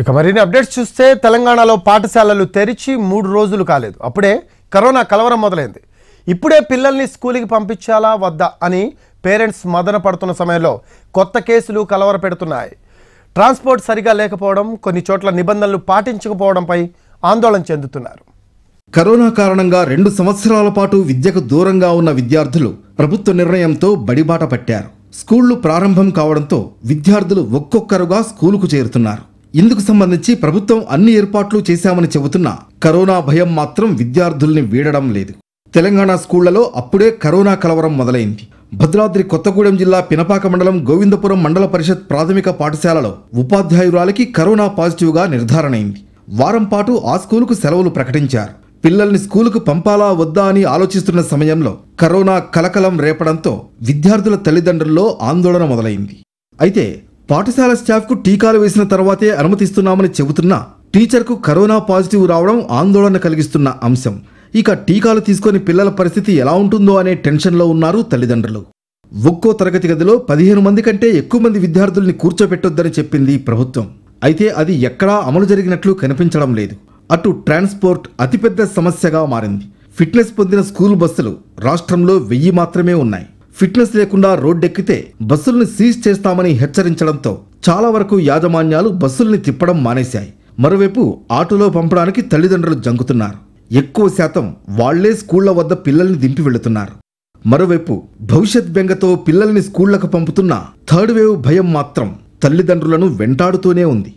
ఇక మరిన్ని అప్డేట్స్ చూస్తే తెలంగాణలో పాఠశాలలు తెరిచి మూడు రోజులు కాలేదు అప్పుడే కరోనా కలవరం మొదలైంది ఇప్పుడే పిల్లల్ని స్కూల్కి పంపించాలా వద్దా అని పేరెంట్స్ మదన పడుతున్న సమయంలో కొత్త కేసులు కలవర పెడుతున్నాయి ట్రాన్స్పోర్ట్ సరిగా లేకపోవడం కొన్ని చోట్ల నిబంధనలు పాటించకపోవడంపై ఆందోళన చెందుతున్నారు కరోనా కారణంగా రెండు సంవత్సరాల పాటు విద్యకు దూరంగా ఉన్న విద్యార్థులు ప్రభుత్వ నిర్ణయంతో బడిబాట పట్టారు స్కూళ్లు ప్రారంభం కావడంతో విద్యార్థులు ఒక్కొక్కరుగా స్కూలుకు చేరుతున్నారు ఇందుకు సంబంధించి ప్రభుత్వం అన్ని ఏర్పాట్లు చేశామని చెబుతున్నా కరోనా భయం మాత్రం విద్యార్థుల్ని వీడడం లేదు తెలంగాణ స్కూళ్లలో అప్పుడే కరోనా కలవరం మొదలైంది భద్రాద్రి కొత్తగూడెం జిల్లా పినపాక మండలం గోవిందపురం మండల పరిషత్ ప్రాథమిక పాఠశాలలో ఉపాధ్యాయురాలికి కరోనా పాజిటివ్గా నిర్ధారణైంది వారం పాటు ఆ స్కూలుకు సెలవులు ప్రకటించారు పిల్లల్ని స్కూలుకు పంపాలా వద్దా అని ఆలోచిస్తున్న సమయంలో కరోనా కలకలం రేపడంతో విద్యార్థుల తల్లిదండ్రుల్లో ఆందోళన మొదలైంది అయితే పాఠశాల స్టాఫ్కు టీకాలు వేసిన తర్వాతే అనుమతిస్తున్నామని చెబుతున్న టీచర్కు కరోనా పాజిటివ్ రావడం ఆందోళన కలిగిస్తున్న అంశం ఇక టీకాలు తీసుకొని పిల్లల పరిస్థితి ఎలా ఉంటుందో అనే టెన్షన్లో ఉన్నారు తల్లిదండ్రులు ఒక్కో తరగతి గదిలో పదిహేను మంది కంటే ఎక్కువ మంది విద్యార్థుల్ని కూర్చోబెట్టొద్దని చెప్పింది ప్రభుత్వం అయితే అది ఎక్కడా అమలు జరిగినట్లు కనిపించడం లేదు అటు ట్రాన్స్పోర్ట్ అతిపెద్ద సమస్యగా మారింది ఫిట్నెస్ పొందిన స్కూల్ బస్సులు రాష్ట్రంలో వెయ్యి మాత్రమే ఉన్నాయి ఫిట్నెస్ లేకుండా రోడ్డెక్కితే బస్సుల్ని సీజ్ చేస్తామని హెచ్చరించడంతో చాలా వరకు యాజమాన్యాలు బస్సుల్ని తిప్పడం మానేశాయి మరోవైపు ఆటోలో పంపడానికి తల్లిదండ్రులు జంకుతున్నారు ఎక్కువ శాతం వాళ్లే స్కూళ్ల వద్ద పిల్లల్ని దింపి వెళుతున్నారు మరోవైపు భవిష్యత్ బెంగతో పిల్లల్ని స్కూళ్లకు పంపుతున్న థర్డ్ వేవ్ భయం మాత్రం తల్లిదండ్రులను వెంటాడుతూనే ఉంది